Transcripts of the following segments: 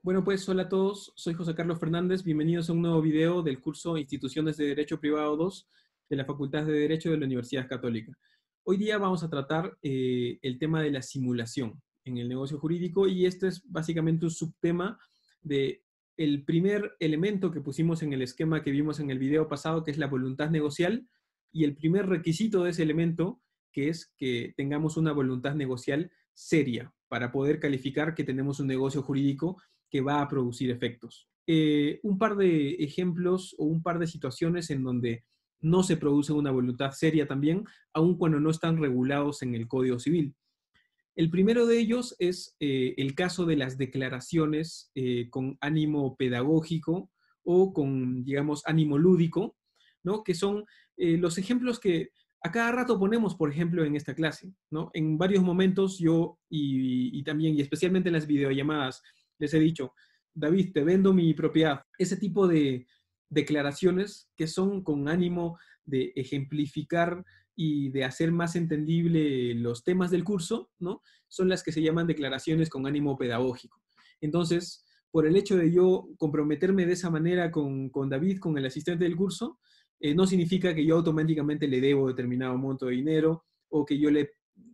Bueno, pues hola a todos, soy José Carlos Fernández, bienvenidos a un nuevo video del curso Instituciones de Derecho Privado 2 de la Facultad de Derecho de la Universidad Católica. Hoy día vamos a tratar eh, el tema de la simulación en el negocio jurídico y este es básicamente un subtema de el primer elemento que pusimos en el esquema que vimos en el video pasado, que es la voluntad negocial, y el primer requisito de ese elemento, que es que tengamos una voluntad negocial seria para poder calificar que tenemos un negocio jurídico que va a producir efectos. Eh, un par de ejemplos o un par de situaciones en donde no se produce una voluntad seria también, aun cuando no están regulados en el Código Civil. El primero de ellos es eh, el caso de las declaraciones eh, con ánimo pedagógico o con, digamos, ánimo lúdico, ¿no? que son los ejemplos que a cada rato ponemos, por ejemplo, en esta clase. ¿no? En varios momentos yo y, y también, y especialmente en las videollamadas, les he dicho, David, te vendo mi propiedad. Ese tipo de declaraciones que son con ánimo de ejemplificar y de hacer más entendible los temas del curso, ¿no? Son las que se llaman declaraciones con ánimo pedagógico. Entonces, por el hecho de yo comprometerme de esa manera con, David, con el asistente del curso, eh, no significa que yo automáticamente le debo determinado monto de dinero o que yo le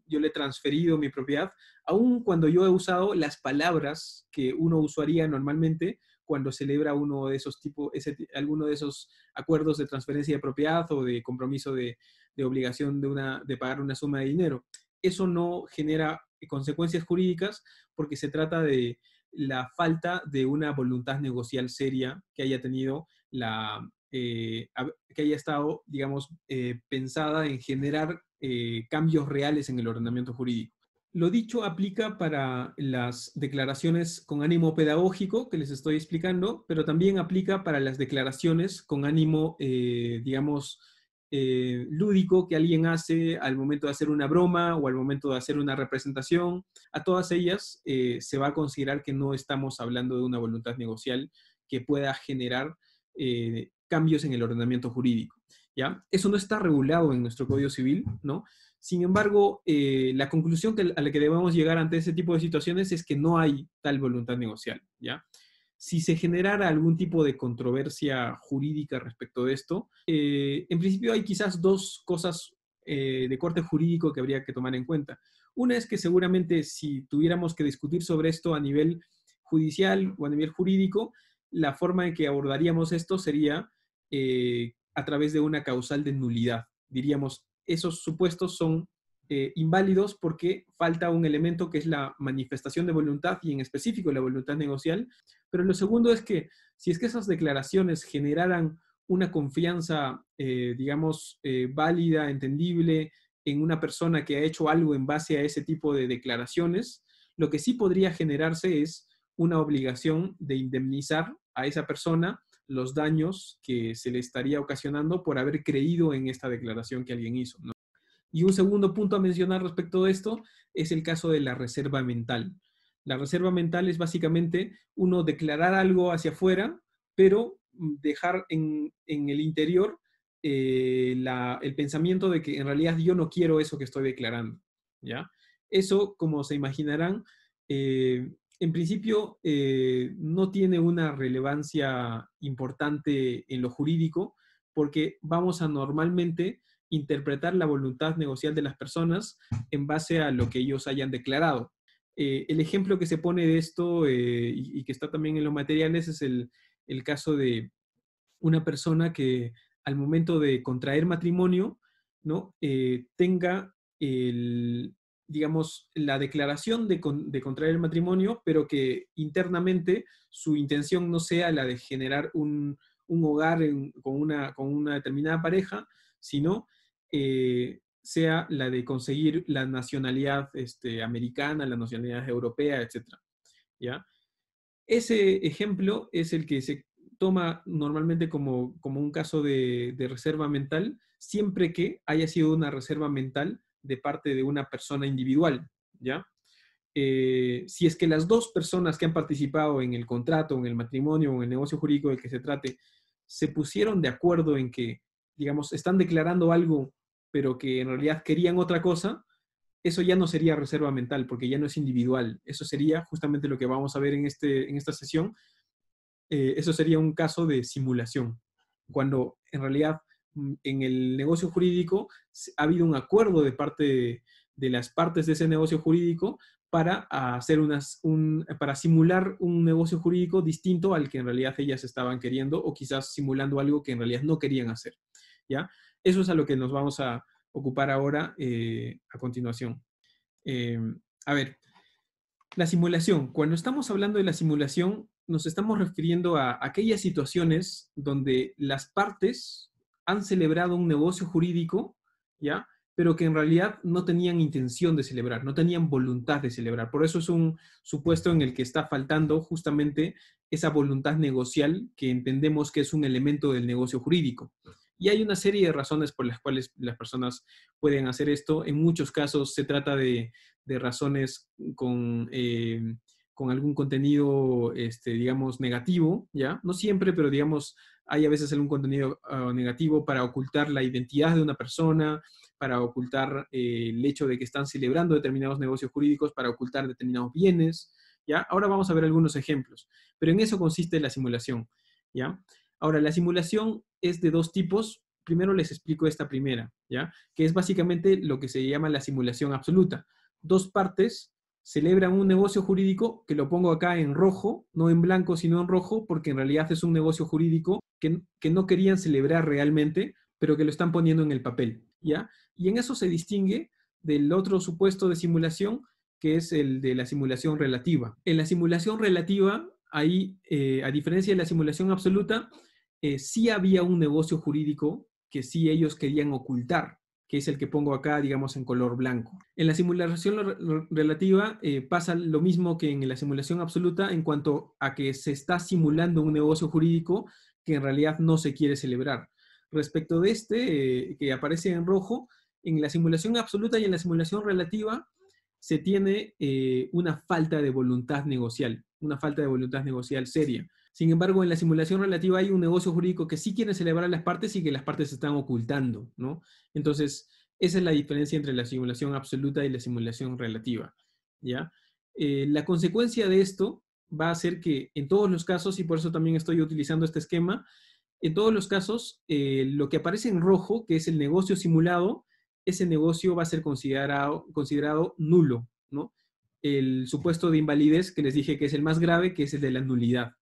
yo le he transferido mi propiedad, aun cuando yo he usado las palabras que uno usaría normalmente cuando celebra uno de esos tipos, alguno de esos acuerdos de transferencia de propiedad o de compromiso de, obligación de, una, de pagar una suma de dinero. Eso no genera consecuencias jurídicas porque se trata de la falta de una voluntad negocial seria que haya tenido la, eh, que haya estado, digamos, eh, pensada en generar eh, cambios reales en el ordenamiento jurídico. Lo dicho aplica para las declaraciones con ánimo pedagógico que les estoy explicando, pero también aplica para las declaraciones con ánimo, eh, digamos, eh, lúdico que alguien hace al momento de hacer una broma o al momento de hacer una representación. A todas ellas se va a considerar que no estamos hablando de una voluntad negocial que pueda generar cambios en el ordenamiento jurídico. ¿ya? Eso no está regulado en nuestro Código Civil, ¿no? Sin embargo, eh, la conclusión que, a la que debemos llegar ante ese tipo de situaciones es que no hay tal voluntad negocial, ¿ya? Si se generara algún tipo de controversia jurídica respecto de esto, eh, en principio hay quizás dos cosas eh, de corte jurídico que habría que tomar en cuenta. Una es que seguramente si tuviéramos que discutir sobre esto a nivel judicial o a nivel jurídico, la forma en que abordaríamos esto sería eh, a través de una causal de nulidad. Diríamos, esos supuestos son eh, inválidos porque falta un elemento que es la manifestación de voluntad y en específico la voluntad negocial. Pero lo segundo es que si es que esas declaraciones generaran una confianza, eh, digamos, eh, válida, entendible en una persona que ha hecho algo en base a ese tipo de declaraciones, lo que sí podría generarse es una obligación de indemnizar a esa persona los daños que se le estaría ocasionando por haber creído en esta declaración que alguien hizo. Y un segundo punto a mencionar respecto de esto es el caso de la reserva mental. La reserva mental es básicamente uno declarar algo hacia afuera, pero mm, dejar en, el interior eh, el pensamiento de que en realidad yo no quiero eso que estoy declarando. ¿ya? Eso, como se imaginarán, eh, en principio eh, no tiene una relevancia importante en lo jurídico porque vamos a normalmente interpretar la voluntad negocial de las personas en base a lo que ellos hayan declarado. Eh, el ejemplo que se pone de esto eh, y, que está también en los materiales es el, el, caso de una persona que al momento de contraer matrimonio ¿no? tenga el, digamos, la declaración de, contraer el matrimonio, pero que internamente su intención no sea la de generar un, hogar con, una, con, una, determinada pareja, sino eh, sea la de conseguir la nacionalidad este, americana, la nacionalidad europea, etc. ¿Ya? Ese ejemplo es el que se toma normalmente como, un caso de reserva mental, siempre que haya sido una reserva mental de parte de una persona individual, ¿ya? Eh, si es que las dos personas que han participado en el contrato, en el matrimonio en el negocio jurídico del que se trate, se pusieron de acuerdo en que, digamos, están declarando algo, pero que en realidad querían otra cosa, eso ya no sería reserva mental, porque ya no es individual. Eso sería justamente lo que vamos a ver en, este, en esta sesión. Eh, eso sería un caso de simulación, cuando en realidad Mm, en el negocio jurídico ha habido un acuerdo de parte de, las partes de ese negocio jurídico para hacer unas, para simular un negocio jurídico distinto al que en realidad ellas estaban queriendo o quizás simulando algo que en realidad no querían hacer. ¿ya? Eso es a lo que nos vamos a ocupar ahora eh, a continuación. Eh, a ver, la simulación. Cuando estamos hablando de la simulación, nos estamos refiriendo a aquellas situaciones donde las partes han celebrado un negocio jurídico, ¿ya? Pero que en realidad no tenían intención de celebrar, no tenían voluntad de celebrar. Por eso es un supuesto en el que está faltando justamente esa voluntad negocial que entendemos que es un elemento del negocio jurídico. Y hay una serie de razones por las cuales las personas pueden hacer esto. En muchos casos se trata de, razones eh, con, algún contenido, este, digamos, negativo, ¿ya? No siempre, pero digamos, hay a veces algún contenido ah, negativo para ocultar la identidad de una persona, para ocultar eh, el hecho de que están celebrando determinados negocios jurídicos, para ocultar determinados bienes, ¿ya? Ahora vamos a ver algunos ejemplos, pero en eso consiste la simulación, ¿ya? Ahora, la simulación es de dos tipos. Primero les explico esta primera, ¿ya? Que es básicamente lo que se llama la simulación absoluta. Dos partes celebran un negocio jurídico, que lo pongo acá en rojo, no en blanco, sino en rojo, porque en realidad es un negocio jurídico que, no querían celebrar realmente, pero que lo están poniendo en el papel, ¿ya? Y en eso se distingue del otro supuesto de simulación, que es el de la simulación relativa. En la simulación relativa, ahí, eh, a diferencia de la simulación absoluta, eh, sí había un negocio jurídico que sí ellos querían ocultar, que es el que pongo acá, digamos, en color blanco. En la simulación relativa eh, pasa lo mismo que en la simulación absoluta en cuanto a que se está simulando un negocio jurídico que en realidad no se quiere celebrar. Respecto de este, eh, que aparece en rojo, en la simulación absoluta y en la simulación relativa se tiene eh, una falta de voluntad negocial, una falta de voluntad negocial seria. Sin embargo, en la simulación relativa hay un negocio jurídico que sí quiere celebrar las partes y que las partes se están ocultando, ¿no? Entonces, esa es la diferencia entre la simulación absoluta y la simulación relativa, ¿ya? Eh, la consecuencia de esto va a ser que en todos los casos, y por eso también estoy utilizando este esquema, en todos los casos, eh, lo que aparece en rojo, que es el negocio simulado, ese negocio va a ser considerado, considerado nulo, ¿no? El supuesto de invalidez que les dije que es el más grave, que es el de la nulidad,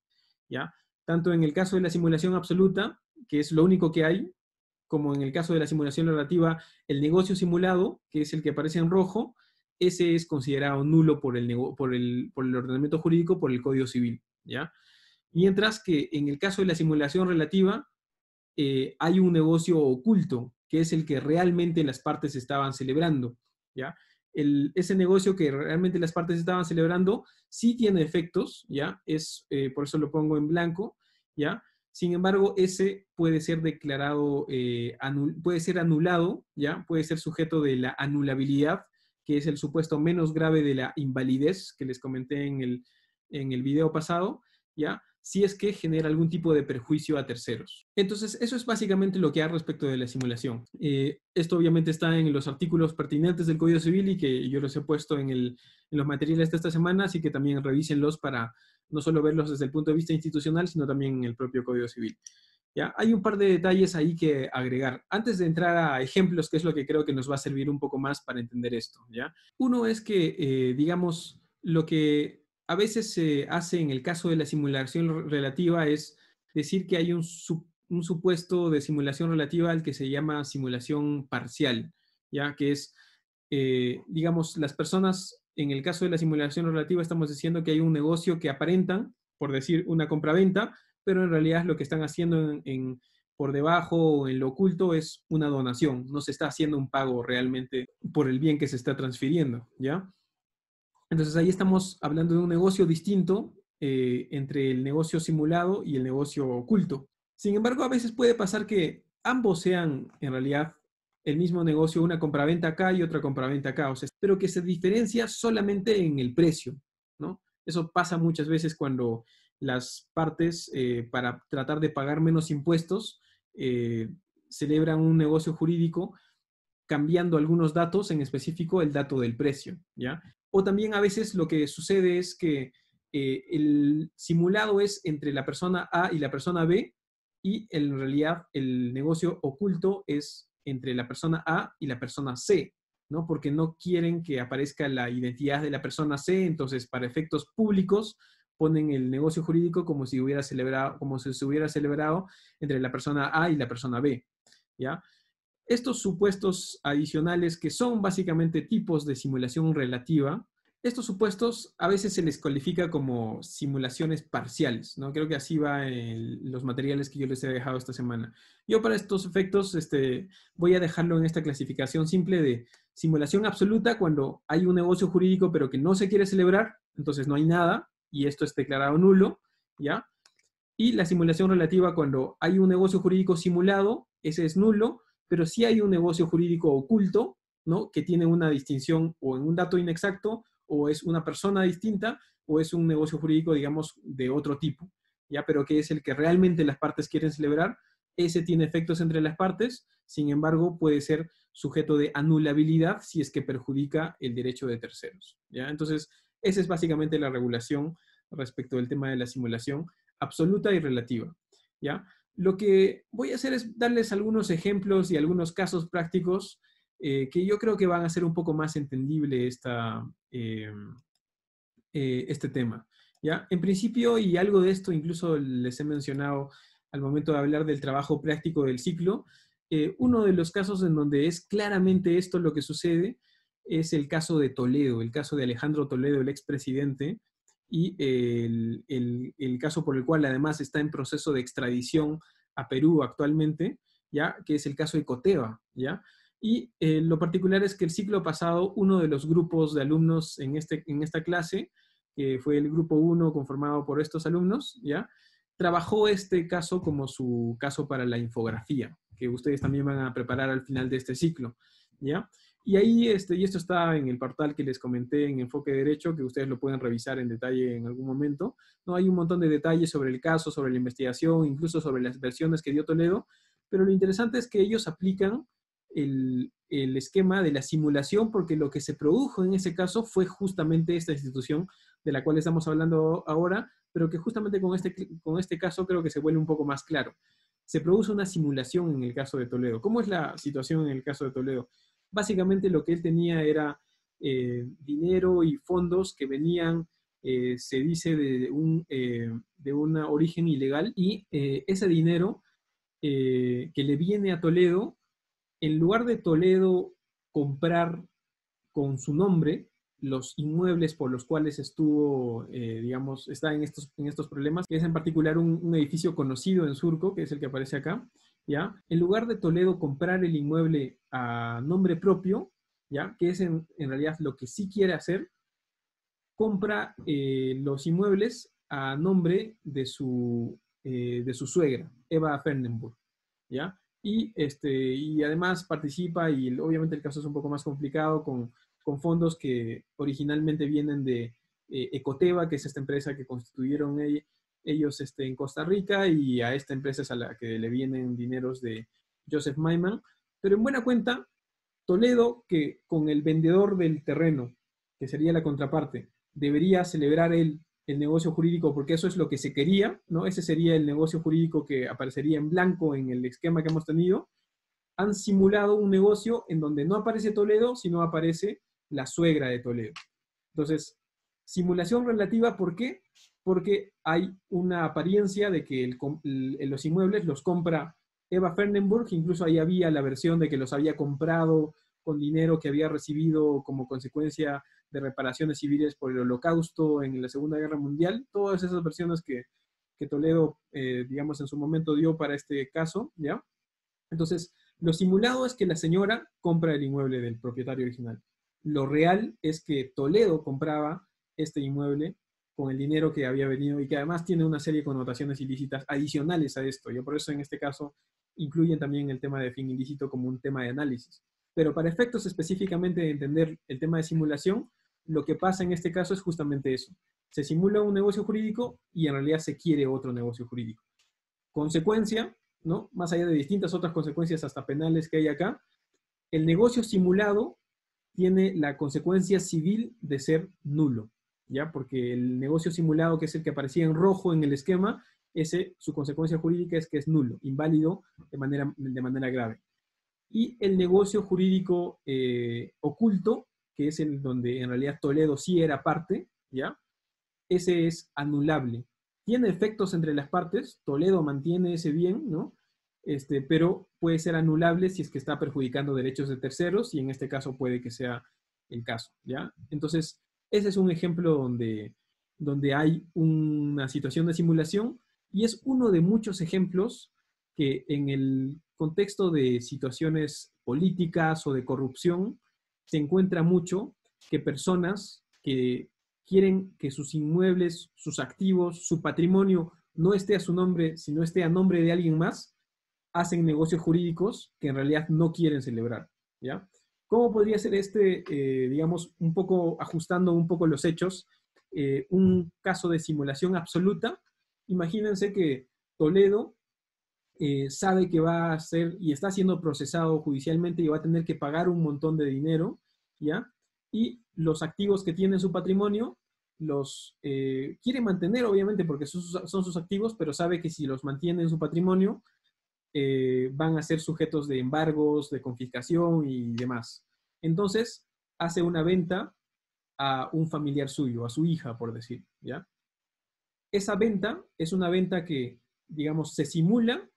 ¿ya? Tanto en el caso de la simulación absoluta, que es lo único que hay, como en el caso de la simulación relativa, el negocio simulado, que es el que aparece en rojo, ese es considerado nulo por el, por el, ordenamiento jurídico, por el Código Civil, ¿ya? Mientras que en el caso de la simulación relativa, eh, hay un negocio oculto, que es el que realmente las partes estaban celebrando, ¿ya? ese negocio que realmente las partes estaban celebrando sí tiene efectos, ¿ya? Es, eh, por eso lo pongo en blanco, ¿ya? Sin embargo, ese puede ser declarado, eh, puede ser anulado, ¿ya? Puede ser sujeto de la anulabilidad, que es el supuesto menos grave de la invalidez que les comenté en el, en el video pasado, ¿ya? si es que genera algún tipo de perjuicio a terceros. Entonces, eso es básicamente lo que hay respecto de la simulación. Eh, esto obviamente está en los artículos pertinentes del Código Civil y que yo los he puesto en, los materiales de esta semana, así que también revísenlos para no solo verlos desde el punto de vista institucional, sino también en el propio Código Civil. ¿Ya? Hay un par de detalles ahí que agregar. Antes de entrar a ejemplos, que es lo que creo que nos va a servir un poco más para entender esto. ¿ya? Uno es que, eh, digamos, lo que a veces se hace en el caso de la simulación relativa es decir que hay un, supuesto de simulación relativa al que se llama simulación parcial, ya que es, eh, digamos, las personas, en el caso de la simulación relativa estamos diciendo que hay un negocio que aparentan, por decir, una compra-venta, pero en realidad lo que están haciendo por debajo o en lo oculto es una donación, no se está haciendo un pago realmente por el bien que se está transfiriendo, ¿ya? Entonces ahí estamos hablando de un negocio distinto eh, entre el negocio simulado y el negocio oculto. Sin embargo, a veces puede pasar que ambos sean en realidad el mismo negocio, una compraventa acá y otra compraventa acá, o pero que se diferencia solamente en el precio, ¿no? Eso pasa muchas veces cuando las partes, eh, para tratar de pagar menos impuestos, eh, celebran un negocio jurídico cambiando algunos datos, en específico el dato del precio, ¿ya? O también a veces lo que sucede es que eh, el simulado es entre la persona A y la persona B y en realidad el negocio oculto es entre la persona A y la persona C, ¿no? Porque no quieren que aparezca la identidad de la persona C, entonces para efectos públicos ponen el negocio jurídico como si hubiera celebrado, como si se hubiera celebrado entre la persona A y la persona B, ¿ya? Estos supuestos adicionales, que son básicamente tipos de simulación relativa, estos supuestos a veces se les califica como simulaciones parciales, ¿no? Creo que así va en los materiales que yo les he dejado esta semana. Yo para estos efectos este, voy a dejarlo en esta clasificación simple de simulación absoluta cuando hay un negocio jurídico pero que no se quiere celebrar, entonces no hay nada y esto es declarado nulo, ¿ya? Y la simulación relativa cuando hay un negocio jurídico simulado, ese es nulo, pero si hay un negocio jurídico oculto, ¿no? Que tiene una distinción o en un dato inexacto, o es una persona distinta, o es un negocio jurídico, digamos, de otro tipo, ¿ya? Pero que es el que realmente las partes quieren celebrar. Ese tiene efectos entre las partes, sin embargo, puede ser sujeto de anulabilidad si es que perjudica el derecho de terceros, ¿ya? Entonces, esa es básicamente la regulación respecto del tema de la simulación absoluta y relativa, ¿ya? Lo que voy a hacer es darles algunos ejemplos y algunos casos prácticos eh, que yo creo que van a ser un poco más entendible eh, eh, este tema. ¿ya? En principio, y algo de esto incluso les he mencionado al momento de hablar del trabajo práctico del ciclo, uno de los casos en donde es claramente esto lo que sucede es el caso de Toledo, el caso de Alejandro Toledo, el expresidente, y el, caso por el cual además está en proceso de extradición a Perú actualmente, ¿ya? que es el caso de Coteva. ¿ya? Y eh, lo particular es que el ciclo pasado, uno de los grupos de alumnos en, este, en esta clase, que fue el grupo 1 conformado por estos alumnos, ¿ya? trabajó este caso como su caso para la infografía, que ustedes también van a preparar al final de este ciclo. ¿ya? Y ahí, este, y esto está en el portal que les comenté en Enfoque Derecho, que ustedes lo pueden revisar en detalle en algún momento. ¿no? Hay un montón de detalles sobre el caso, sobre la investigación, incluso sobre las versiones que dio Toledo, pero lo interesante es que ellos aplican el, esquema de la simulación porque lo que se produjo en ese caso fue justamente esta institución de la cual estamos hablando ahora, pero que justamente con este, con este caso creo que se vuelve un poco más claro. Se produce una simulación en el caso de Toledo. ¿Cómo es la situación en el caso de Toledo? Básicamente lo que él tenía era eh, dinero y fondos que venían, eh, se dice, de un eh, de una origen ilegal y ese dinero que le viene a Toledo, en lugar de Toledo comprar con su nombre, los inmuebles por los cuales estuvo, digamos, está en estos, en estos problemas, que es en particular un, un, edificio conocido en Surco, que es el que aparece acá, en lugar de Toledo comprar el inmueble a nombre propio, ¿ya? Que es en, realidad lo que sí quiere hacer, compra eh, los inmuebles a nombre de su, eh, de su suegra, Eva Fernenburg, Y, este, y además participa, y obviamente el caso es un poco más complicado, con, fondos que originalmente vienen de eh, Ecoteva, que es esta empresa que constituyeron ellos este, en Costa Rica y a esta empresa es a la que le vienen dineros de Joseph Maiman. Pero en buena cuenta, Toledo, que con el vendedor del terreno, que sería la contraparte, debería celebrar el, el negocio jurídico porque eso es lo que se quería, ¿no? Ese sería el negocio jurídico que aparecería en blanco en el esquema que hemos tenido. Han simulado un negocio en donde no aparece Toledo, sino aparece la suegra de Toledo. Entonces, simulación relativa, ¿por qué? porque hay una apariencia de que los inmuebles los compra Eva Fernenburg, incluso ahí había la versión de que los había comprado con dinero que había recibido como consecuencia de reparaciones civiles por el holocausto en la Segunda Guerra Mundial, todas esas versiones que, Toledo, eh, digamos, en su momento dio para este caso, ¿ya? Entonces, lo simulado es que la señora compra el inmueble del propietario original. Lo real es que Toledo compraba este inmueble con el dinero que había venido y que además tiene una serie de connotaciones ilícitas adicionales a esto. Yo por eso en este caso incluyen también el tema de fin ilícito como un tema de análisis. Pero para efectos específicamente de entender el tema de simulación, lo que pasa en este caso es justamente eso. Se simula un negocio jurídico y en realidad se quiere otro negocio jurídico. Consecuencia, ¿no? más allá de distintas otras consecuencias hasta penales que hay acá, el negocio simulado tiene la consecuencia civil de ser nulo. ¿ya? Porque el negocio simulado, que es el que aparecía en rojo en el esquema, ese, su consecuencia jurídica es que es nulo, inválido de manera, de manera grave. Y el negocio jurídico eh, oculto, que es el donde en realidad Toledo sí era parte, ¿ya? Ese es anulable. Tiene efectos entre las partes, Toledo mantiene ese bien, ¿no? Este, pero puede ser anulable si es que está perjudicando derechos de terceros y en este caso puede que sea el caso, ¿ya? Entonces, ese es un ejemplo donde, donde hay una situación de simulación y es uno de muchos ejemplos que en el contexto de situaciones políticas o de corrupción se encuentra mucho que personas que quieren que sus inmuebles, sus activos, su patrimonio no esté a su nombre, sino esté a nombre de alguien más, hacen negocios jurídicos que en realidad no quieren celebrar, ¿ya? ¿Cómo podría ser este, eh, digamos, un poco ajustando un poco los hechos, eh, un caso de simulación absoluta? Imagínense que Toledo eh, sabe que va a ser y está siendo procesado judicialmente y va a tener que pagar un montón de dinero, ¿ya? Y los activos que tiene en su patrimonio los quiere mantener, obviamente, porque son sus, activos, pero sabe que si los mantiene en su patrimonio, eh, van a ser sujetos de embargos, de confiscación y demás. Entonces, hace una venta a un familiar suyo, a su hija, por decir, ¿ya? Esa venta es una venta que, digamos, se simula,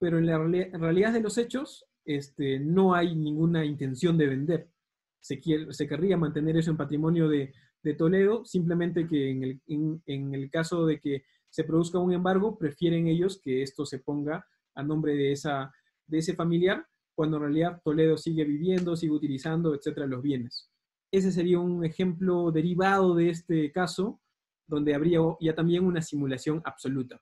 pero en la realidad de los hechos este, no hay ninguna intención de vender. Se, se querría mantener eso en patrimonio de, Toledo, simplemente que en el, en el caso de que se produzca un embargo, prefieren ellos que esto se ponga a nombre de, esa, de ese familiar, cuando en realidad Toledo sigue viviendo, sigue utilizando, etcétera, los bienes. Ese sería un ejemplo derivado de este caso, donde habría ya también una simulación absoluta.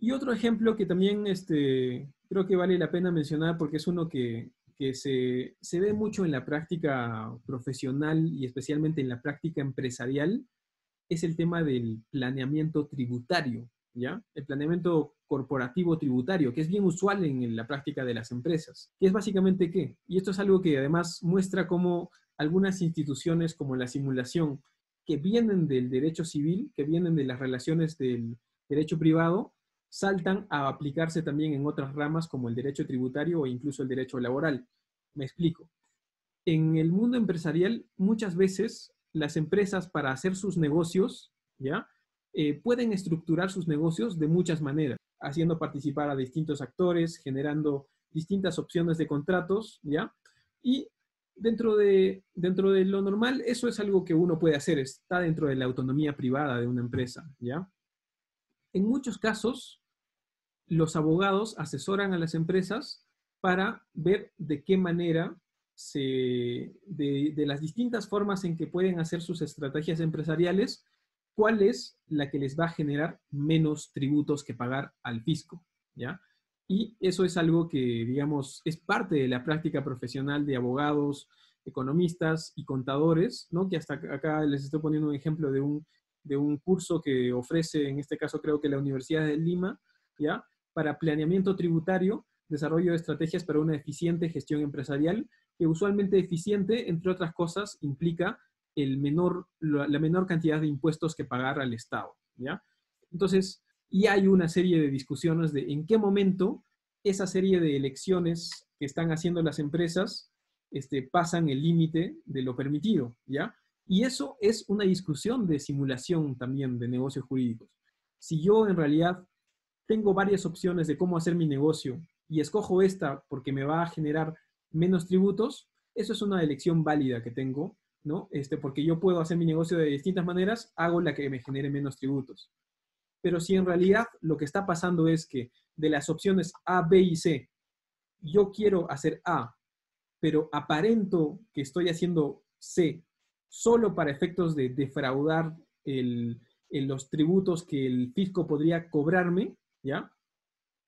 Y otro ejemplo que también este, creo que vale la pena mencionar porque es uno que, se, se, ve mucho en la práctica profesional y especialmente en la práctica empresarial, es el tema del planeamiento tributario. El planeamiento corporativo tributario, que es bien usual en la práctica de las empresas. ¿Qué es básicamente qué? Y esto es algo que además muestra cómo algunas instituciones como la simulación, que vienen del derecho civil, que vienen de las relaciones del derecho privado, saltan a aplicarse también en otras ramas como el derecho tributario o incluso el derecho laboral. Me explico. En el mundo empresarial, muchas veces las empresas para hacer sus negocios, ¿ya? Eh, pueden estructurar sus negocios de muchas maneras, haciendo participar a distintos actores, generando distintas opciones de contratos, ¿ya? Y dentro de, dentro de lo normal, eso es algo que uno puede hacer, está dentro de la autonomía privada de una empresa, ¿ya? En muchos casos, los abogados asesoran a las empresas para ver de qué manera se, de las distintas formas en que pueden hacer sus estrategias empresariales, cuál es la que les va a generar menos tributos que pagar al fisco, ¿ya? Y eso es algo que, digamos, es parte de la práctica profesional de abogados, economistas y contadores, ¿no? Que hasta acá les estoy poniendo un ejemplo de un, curso que ofrece, en este caso creo que la Universidad de Lima, ¿ya? Para planeamiento tributario, desarrollo de estrategias para una eficiente gestión empresarial, que usualmente eficiente, entre otras cosas, implica menor, la menor cantidad de impuestos que pagar al Estado. ¿ya? Entonces, y hay una serie de discusiones de en qué momento esa serie de elecciones que están haciendo las empresas este, pasan el límite de lo permitido, ¿ya? Y eso es una discusión de simulación también de negocios jurídicos. Si yo en realidad tengo varias opciones de cómo hacer mi negocio y escojo esta porque me va a generar menos tributos, eso es una elección válida que tengo este, porque yo puedo hacer mi negocio de distintas maneras, hago la que me genere menos tributos. Pero si en realidad lo que está pasando es que de las opciones A, B y C, yo quiero hacer A, pero aparento que estoy haciendo C solo para efectos de defraudar el, los tributos que el fisco podría cobrarme, ¿ya?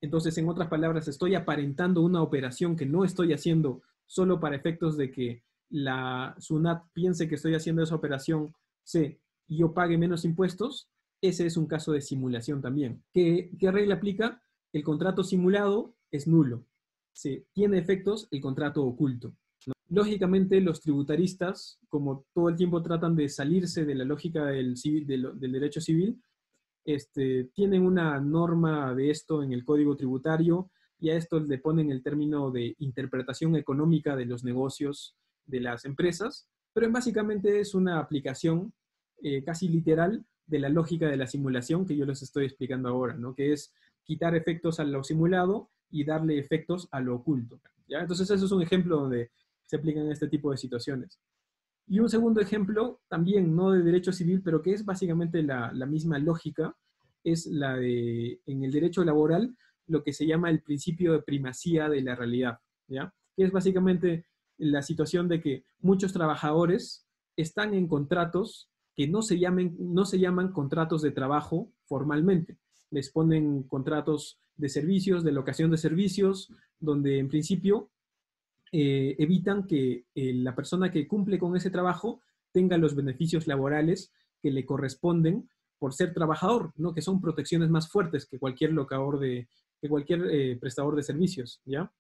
Entonces, en otras palabras, estoy aparentando una operación que no estoy haciendo solo para efectos de que la SUNAT piense que estoy haciendo esa operación C y yo pague menos impuestos, ese es un caso de simulación también. ¿Qué, regla aplica? El contrato simulado es nulo. Se tiene efectos el contrato oculto. Lógicamente, los tributaristas, como todo el tiempo tratan de salirse de la lógica del, derecho civil, este, tienen una norma de esto en el código tributario y a esto le ponen el término de interpretación económica de los negocios de las empresas, pero básicamente es una aplicación eh, casi literal de la lógica de la simulación que yo les estoy explicando ahora, ¿no? que es quitar efectos a lo simulado y darle efectos a lo oculto. ¿ya? Entonces, eso es un ejemplo donde se aplican este tipo de situaciones. Y un segundo ejemplo, también no de derecho civil, pero que es básicamente la, la misma lógica, es la de, en el derecho laboral, lo que se llama el principio de primacía de la realidad, ¿ya? Que es básicamente la situación de que muchos trabajadores están en contratos que no se, no se llaman contratos de trabajo formalmente. Les ponen contratos de servicios, de locación de servicios, donde en principio eh, evitan que eh, la persona que cumple con ese trabajo tenga los beneficios laborales que le corresponden por ser trabajador, ¿no? que son protecciones más fuertes que cualquier locador de, cualquier eh, prestador de servicios, ¿ya?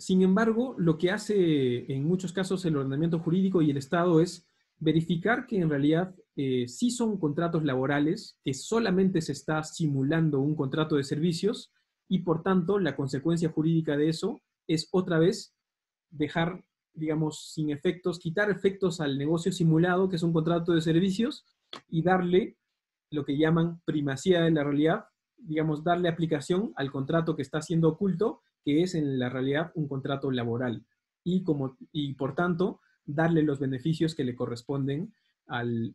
Sin embargo, lo que hace en muchos casos el ordenamiento jurídico y el Estado es verificar que en realidad eh, sí son contratos laborales, que solamente se está simulando un contrato de servicios y por tanto la consecuencia jurídica de eso es otra vez dejar, digamos, sin efectos, quitar efectos al negocio simulado, que es un contrato de servicios, y darle lo que llaman primacía en la realidad, digamos, darle aplicación al contrato que está siendo oculto que es en la realidad un contrato laboral y, como, y por tanto darle los beneficios que le corresponden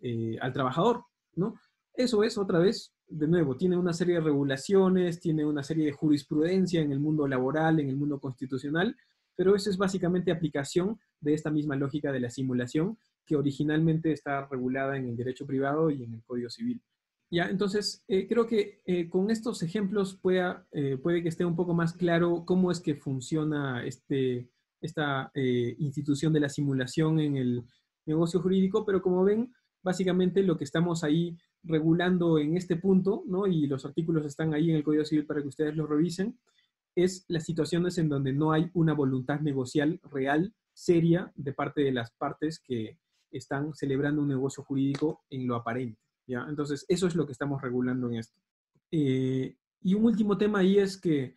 eh, al, trabajador, ¿no? Eso es otra vez, de nuevo, tiene una serie de regulaciones, tiene una serie de jurisprudencia en el mundo laboral, en el mundo constitucional, pero eso es básicamente aplicación de esta misma lógica de la simulación que originalmente está regulada en el derecho privado y en el Código Civil. Ya, entonces, eh, creo que eh, con estos ejemplos pueda, eh, puede que esté un poco más claro cómo es que funciona este, esta institución de la simulación en el negocio jurídico, pero como ven, básicamente lo que estamos ahí regulando en este punto, ¿no? y los artículos están ahí en el Código Civil para que ustedes los revisen, es las situaciones en donde no hay una voluntad negocial real, seria, de parte de las partes que están celebrando un negocio jurídico en lo aparente. Entonces, eso es lo que estamos regulando en esto. Eh, y un último tema ahí es que,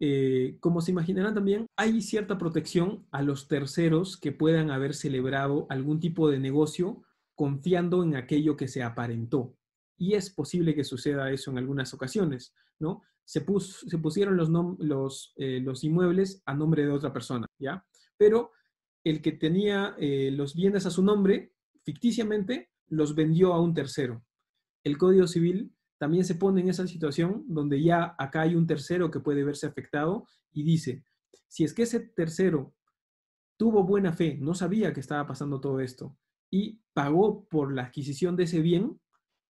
eh, como se imaginarán también, hay cierta protección a los terceros que puedan haber celebrado algún tipo de negocio confiando en aquello que se aparentó. Y es posible que suceda eso en algunas ocasiones, ¿no? Se, pus, se pusieron los, eh, los, inmuebles a nombre de otra persona, ¿ya? Pero el que tenía los bienes a su nombre, ficticiamente, los vendió a un tercero. El Código Civil también se pone en esa situación donde ya acá hay un tercero que puede verse afectado y dice, si es que ese tercero tuvo buena fe, no sabía que estaba pasando todo esto y pagó por la adquisición de ese bien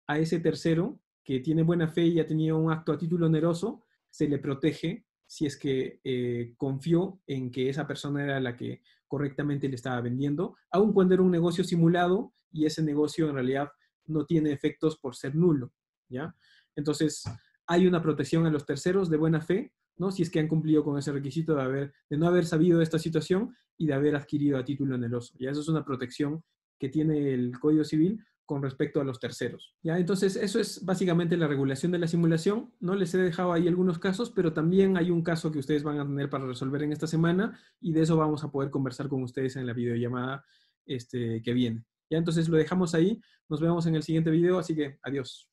a ese tercero que tiene buena fe y ha tenido un acto a título oneroso, se le protege si es que eh, confió en que esa persona era la que correctamente le estaba vendiendo, aun cuando era un negocio simulado y ese negocio en realidad no tiene efectos por ser nulo, ¿ya? Entonces, hay una protección a los terceros de buena fe, ¿no? Si es que han cumplido con ese requisito de, haber, de no haber sabido de esta situación y de haber adquirido a título oneroso. Ya eso es una protección que tiene el Código Civil con respecto a los terceros. ¿ya? Entonces, eso es básicamente la regulación de la simulación. No les he dejado ahí algunos casos, pero también hay un caso que ustedes van a tener para resolver en esta semana y de eso vamos a poder conversar con ustedes en la videollamada este, que viene. Ya entonces lo dejamos ahí. Nos vemos en el siguiente video, así que adiós.